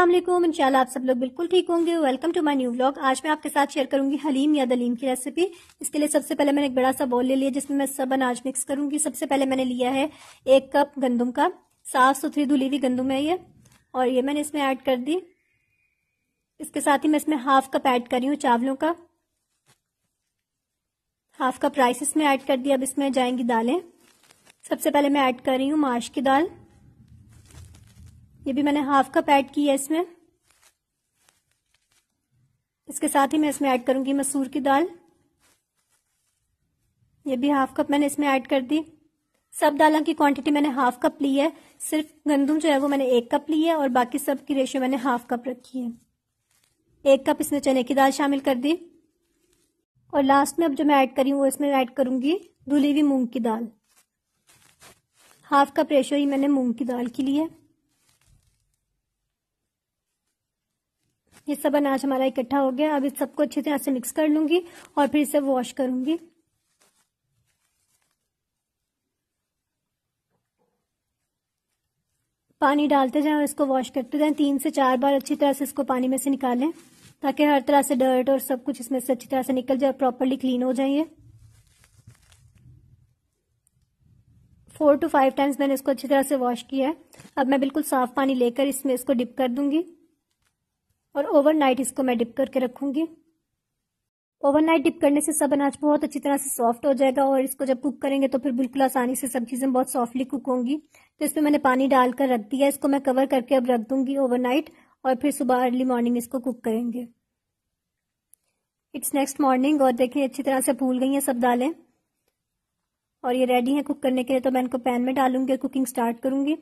असलम इनशाला आप सब लोग बिल्कुल ठीक होंगे welcome to my new blog आज मैं आपके साथ शेयर करूंगी हलीम या दलीम की रेसिपी इसके लिए सबसे पहले मैंने एक बड़ा सा बॉल ले लिया जिसमें मैं सब अनाज मिक्स करूंगी सबसे पहले मैंने लिया है एक कप गंदम का साफ सुथरी धुली हुई गंदम है ये और ये मैंने इसमें ऐड कर दी इसके साथ ही मैं इसमें हाफ कप ऐड कर रही हूँ चावलों का हाफ कप राइस इसमें ऐड कर दिया अब इसमें जाएंगी दालें सबसे पहले मैं ऐड कर रही हूँ माश की दाल ये भी मैंने हाफ कप ऐड की है इसमें इसके साथ ही मैं इसमें ऐड करूंगी मसूर की दाल ये भी हाफ कप मैंने इसमें ऐड कर दी सब दालों की क्वांटिटी मैंने हाफ कप ली है सिर्फ गंदम जो है वो मैंने एक कप ली है और बाकी सब की रेशियो मैंने हाफ कप रखी है एक कप इसमें चने की दाल शामिल कर दी और लास्ट में अब जो मैं ऐड करी वो इसमें ऐड करूंगी धुली हुई मूंग की दाल हाफ कप रेशो ही मैंने मूंग की दाल की ली है ये सब अनाज हमारा इकट्ठा हो गया अब इस सबको अच्छी तरह से मिक्स कर लूंगी और फिर इसे वॉश करूंगी पानी डालते जाएं और इसको वॉश करते जाएं तीन से चार बार अच्छी तरह से इसको पानी में से निकालें ताकि हर तरह से डर्ट और सब कुछ इसमें से अच्छी तरह से निकल जाए प्रॉपरली क्लीन हो जाए फोर टू फाइव टाइम्स मैंने इसको अच्छी तरह से वॉश किया है अब मैं बिल्कुल साफ पानी लेकर इसमें इसको डिप कर दूंगी और ओवरनाइट इसको मैं डिप करके रखूंगी ओवरनाइट डिप करने से सब अनाज बहुत अच्छी तरह से सॉफ्ट हो जाएगा और इसको जब कुक करेंगे तो फिर बिल्कुल आसानी से सब चीज़ें बहुत सॉफ्टली कुक होंगी तो इसमें मैंने पानी डालकर रख दिया इसको मैं कवर करके अब रख दूंगी ओवरनाइट और फिर सुबह अर्ली मॉर्निंग इसको कुक करेंगे इट्स नेक्स्ट मॉर्निंग और देखिए अच्छी तरह से भूल गई है सब दालें और ये रेडी है कुक करने के लिए तो मैं इनको पैन में डालूंगी और कुकिंग स्टार्ट करूंगी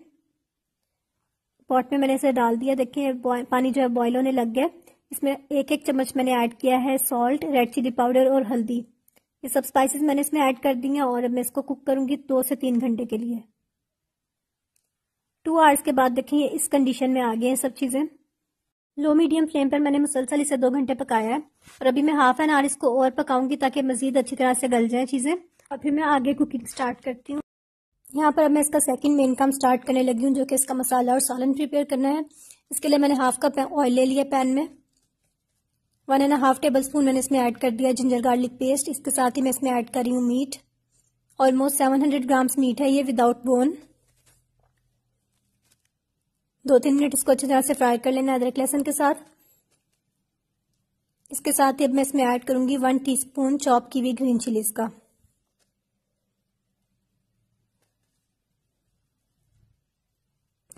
पॉट में मैंने इसे डाल दिया देखिए पानी जो है बॉयल होने लग गया इसमें एक एक चम्मच मैंने ऐड किया है सॉल्ट रेड चिली पाउडर और हल्दी ये सब स्पाइसेस मैंने इसमें ऐड कर दी हैं और अब मैं इसको कुक करूंगी दो से तीन घंटे के लिए टू आवर्स के बाद देखिए इस कंडीशन में आ गए हैं सब चीज़ें लो मीडियम फ्लेम पर मैंने मुसलसल इसे दो घंटे पकाया है और अभी मैं हाफ एन आवर इसको और पकाऊंगी ताकि मजीद अच्छी तरह से गल जाए चीज़ें और फिर मैं आगे कुकिंग स्टार्ट करती हूँ यहाँ पर अब मैं इसका सेकंड मेन काम स्टार्ट करने लगी हूँ जो कि इसका मसाला और सालन प्रिपेयर करना है इसके लिए मैंने हाफ कप ऑयल ले लिया पैन में one and half tablespoon मैंने इसमें ऐड कर दिया जिंजर गार्लिक पेस्ट इसके साथ ही मैं इसमें ऐड कर रही हूँ meat almost seven hundred grams meat है ये विदाउट बोन दो तीन मिनट इसको अच्छी तरह से फ्राई कर लेना अदरक लहसुन के साथ इसके साथ ही अब मैं इसमें ऐड करूंगी वन टीस्पून चॉप की हुई ग्रीन चिलीज का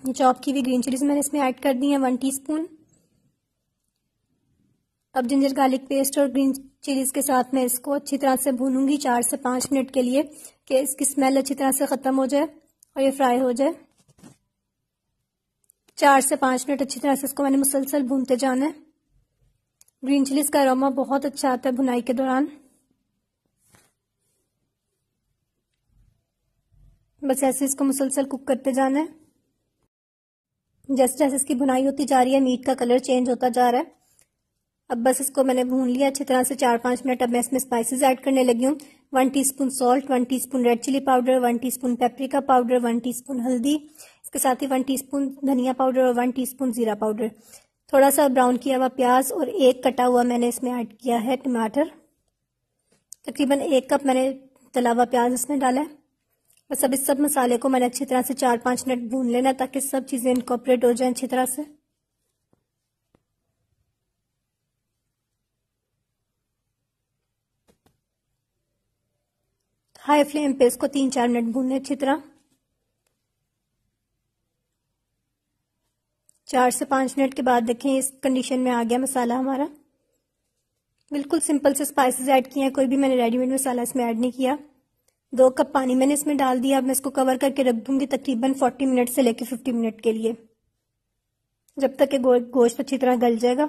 ये चॉप की हुई ग्रीन चिलीज मैंने इसमें ऐड कर दी है वन टीस्पून अब जिंजर गार्लिक पेस्ट और ग्रीन चिलीज के साथ मैं इसको अच्छी तरह से भूनूंगी चार से पांच मिनट के लिए कि इसकी स्मेल अच्छी तरह से ख़त्म हो जाए और ये फ्राई हो जाए चार से पांच मिनट अच्छी तरह से इसको मैंने मुसलसल भूनते जाना है ग्रीन चिलीज का अरोमा बहुत अच्छा आता है भुनाई के दौरान बस ऐसे इसको मुसलसल कुक करते जाना है जैसे जैसे इसकी बुनाई होती जा रही है मीट का कलर चेंज होता जा रहा है अब बस इसको मैंने भून लिया अच्छी तरह से चार पांच मिनट अब मैं इसमें स्पाइसेस ऐड करने लगी हूँ one teaspoon salt one teaspoon red chilli powder one teaspoon paprika powder one teaspoon हल्दी इसके साथ ही वन टीस्पून धनिया पाउडर और वन टीस्पून जीरा पाउडर थोड़ा सा ब्राउन किया हुआ प्याज और एक कटा हुआ मैंने इसमें ऐड किया है टमाटर तकरीबन एक कप मैंने तला हुआ प्याज इसमें डाला है बस अब इस सब मसाले को मैंने अच्छी तरह से चार पांच मिनट भून लेना ताकि सब चीज़ें इनकॉपरेट हो जाए अच्छी तरह से हाई फ्लेम पे इसको तीन चार मिनट भून लें अच्छी तरह चार से पांच मिनट के बाद देखें इस कंडीशन में आ गया मसाला हमारा बिल्कुल सिंपल से स्पाइसेस ऐड किए हैं कोई भी मैंने रेडीमेड मसाला इसमें ऐड नहीं किया दो कप पानी मैंने इसमें डाल दिया अब मैं इसको कवर करके रख दूंगी तकरीबन फोर्टी मिनट से लेकर फिफ्टी मिनट के लिए जब तक ये गोश्त अच्छी तरह गल जाएगा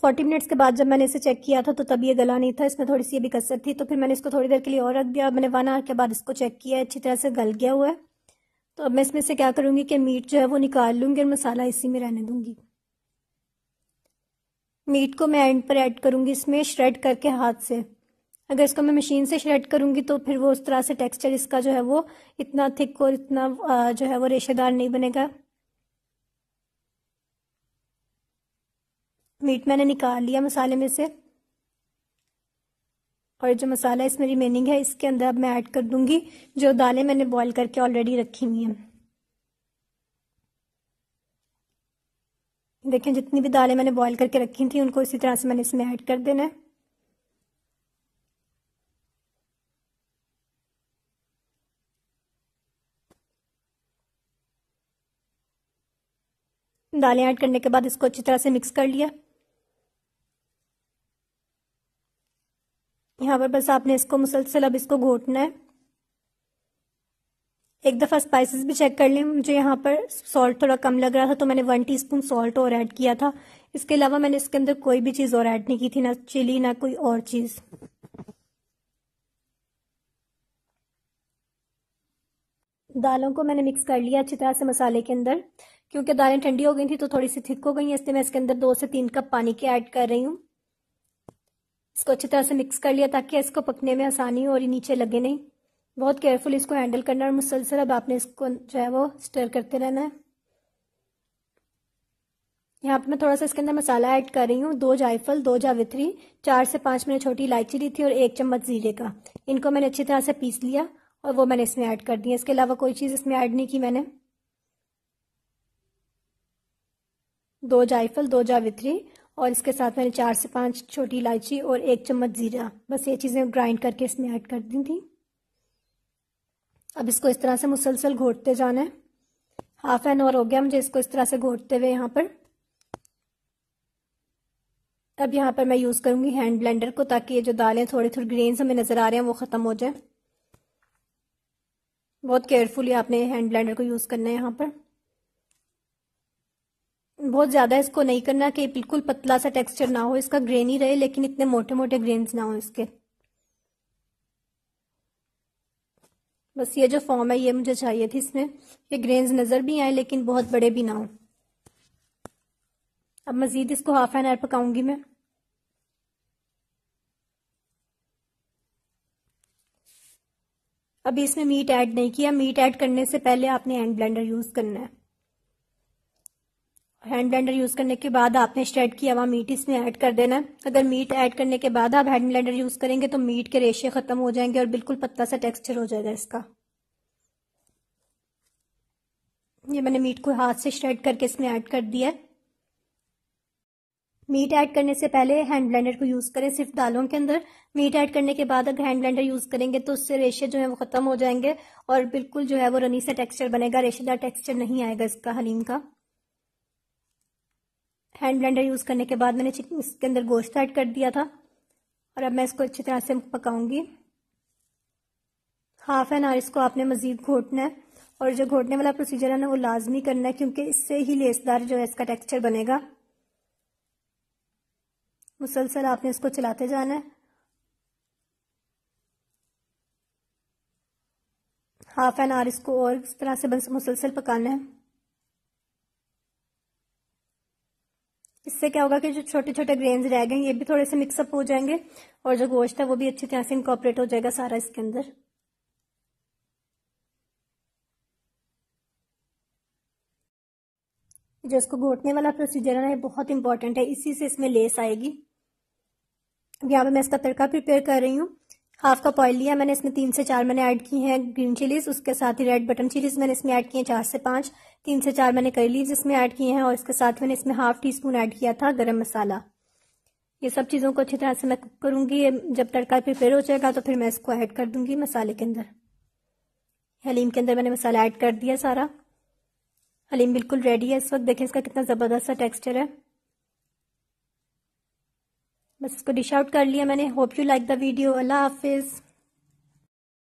फोर्टी मिनट्स के बाद जब मैंने इसे चेक किया था तो तब ये गला नहीं था इसमें थोड़ी सी अभी कसर थी तो फिर मैंने इसको थोड़ी देर के लिए और रख दिया मैंने वन आवर के बाद इसको चेक किया अच्छी तरह से गल गया हुआ है तो अब मैं इसमें से क्या करूंगी कि मीट जो है वो निकाल लूंगी और मसाला इसी में रहने दूंगी मीट को मैं एंड पर ऐड करूंगी इसमें श्रेड करके हाथ से अगर इसको मैं मशीन से श्रेड करूंगी तो फिर वो उस तरह से टेक्सचर इसका जो है वो इतना थिक और इतना जो है वो रेशेदार नहीं बनेगा मीट मैंने निकाल लिया मसाले में से और जो मसाला इसमें रिमेनिंग है इसके अंदर अब मैं ऐड कर दूंगी जो दालें मैंने बॉईल करके ऑलरेडी रखी हुई हैं देखें जितनी भी दालें मैंने बॉईल करके रखी थी उनको इसी तरह से मैंने इसमें ऐड कर देना है दालें ऐड करने के बाद इसको अच्छी तरह से मिक्स कर लिया यहाँ पर बस आपने इसको मुसलसल अब इसको घोटना है एक दफ़ा स्पाइसेस भी चेक कर लें मुझे यहाँ पर सॉल्ट थोड़ा कम लग रहा था तो मैंने वन टीस्पून सॉल्ट और ऐड किया था इसके अलावा मैंने इसके अंदर कोई भी चीज़ और ऐड नहीं की थी ना चिली ना कोई और चीज़ दालों को मैंने मिक्स कर लिया अच्छी तरह से मसाले के अंदर क्योंकि दालें ठंडी हो गई थी तो थोड़ी सी थिक हो गई है इसलिए मैं इसके अंदर दो से तीन कप पानी के ऐड कर रही हूँ इसको अच्छी तरह से मिक्स कर लिया ताकि इसको पकने में आसानी हो और नीचे लगे नहीं बहुत केयरफुल इसको हैंडल करना और मुसलसल अब आपने इसको जो है वो स्टर करते रहना है यहाँ पर मैं थोड़ा सा इसके अंदर मसाला ऐड कर रही हूँ दो जायफल दो जावित्री चार से पांच मैंने छोटी इलायची ली थी और एक चम्मच जीरे का इनको मैंने अच्छी तरह से पीस लिया और वो मैंने इसमें ऐड कर दिया इसके अलावा कोई चीज़ इसमें ऐड नहीं की मैंने दो जायफल दो जावित्री और इसके साथ मैंने चार से पांच छोटी इलायची और एक चम्मच ज़ीरा बस ये चीज़ें ग्राइंड करके इसमें ऐड कर दी थी अब इसको इस तरह से मुसलसल घोटते जाना है हाफ एन आवर हो गया मुझे इसको इस तरह से घोटते हुए यहाँ पर अब यहाँ पर मैं यूज़ करूँगी हैंड ब्लेंडर को ताकि ये जो दालें थोड़ी थोड़ी ग्रेन हमें नज़र आ रहे हैं वो ख़त्म हो जाए बहुत केयरफुली आपने हैंड ब्लेंडर को यूज़ करना है यहाँ पर बहुत ज्यादा इसको नहीं करना कि बिल्कुल पतला सा टेक्सचर ना हो इसका ग्रेन ही रहे लेकिन इतने मोटे मोटे ग्रेन्स ना हो इसके बस ये जो फॉर्म है ये मुझे चाहिए थी इसमें ये ग्रेन्स नज़र भी आए लेकिन बहुत बड़े भी ना हो अब मज़ीद इसको हाफ एन आवर पकाऊंगी मैं अभी इसमें मीट ऐड नहीं किया मीट ऐड करने से पहले आपने एंड ब्लेंडर यूज़ करना है हैंड ब्लेंडर यूज करने के बाद आपने स्ट्रेड किया हुआ मीट इसमें ऐड कर देना है अगर मीट ऐड करने के बाद आप हैंड ब्लेंडर यूज करेंगे तो मीट के रेशे खत्म हो जाएंगे और बिल्कुल पतला सा टेक्सचर हो जाएगा इसका ये मैंने मीट को हाथ से स्ट्रेड करके इसमें ऐड कर दिया है मीट ऐड करने से पहले हैंड ब्लेंडर को यूज़ करें सिर्फ दालों के अंदर मीट ऐड करने के बाद अगर हैंड ब्लेंडर यूज़ करेंगे तो उससे रेशे जो है वो ख़त्म हो जाएंगे और बिल्कुल जो है वो रनी सा टेक्सचर बनेगा रेशेदार टेक्सचर नहीं आएगा इसका हलीम का हैंड ब्लेंडर यूज करने के बाद मैंने इसके अंदर गोश्त ऐड कर दिया था और अब मैं इसको अच्छी तरह से पकाऊंगी हाफ एन आवर इसको आपने मजीद घोटना है और जो घोटने वाला प्रोसीजर है ना वो लाजमी करना है क्योंकि इससे ही लेसदार जो है इसका टेक्सचर बनेगा मुसलसल आपने इसको चलाते जाना है हाफ एन आवर इसको और इस तरह से मुसलसल पकाना है इससे क्या होगा कि जो छोटे छोटे ग्रेन्स रह गए ये भी थोड़े से मिक्सअप हो जाएंगे और जो गोश्त है वो भी अच्छी तरह से इनकॉपरेट हो जाएगा सारा इसके अंदर जो इसको घोटने वाला प्रोसीजर है ना ये बहुत इंपॉर्टेंट है इसी से इसमें लेस आएगी अब यहाँ पे मैं इसका तड़का प्रिपेयर कर रही हूँ हाफ कप ऑयल लिया मैंने इसमें तीन से चार मैंने ऐड की हैं ग्रीन चिलीज उसके साथ ही रेड बटन चिलीज मैंने इसमें ऐड किए चार से पांच तीन से चार मैंने करी लीव्स इसमें ऐड किए हैं और इसके साथ मैंने इसमें हाफ टी स्पून ऐड किया था गरम मसाला ये सब चीज़ों को अच्छी तरह से मैं कुक करूंगी जब तड़का प्रिपेयर हो जाएगा तो फिर मैं इसको ऐड कर दूंगी मसाले के अंदर हलीम के अंदर मैंने मसाला ऐड कर दिया सारा हलीम बिल्कुल रेडी है इस वक्त देखें इसका कितना ज़बरदस्त सा टेक्सचर है बस इसको डिश आउट कर लिया मैंने hope you like the video अल्लाह हाफिज़